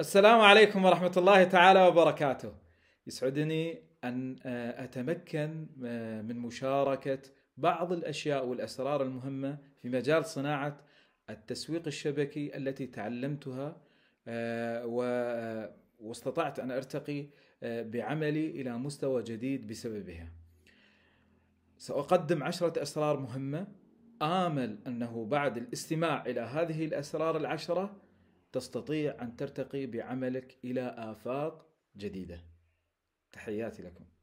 السلام عليكم ورحمة الله تعالى وبركاته. يسعدني أن آه، أتمكن آه، من مشاركة بعض الأشياء والأسرار المهمة في مجال صناعة التسويق الشبكي التي تعلمتها آه، واستطعت أن أرتقي بعملي إلى مستوى جديد بسببها. سأقدم عشرة أسرار مهمة آمل أنه بعد الاستماع إلى هذه الأسرار العشرة تستطيع أن ترتقي بعملك إلى آفاق جديدة تحياتي لكم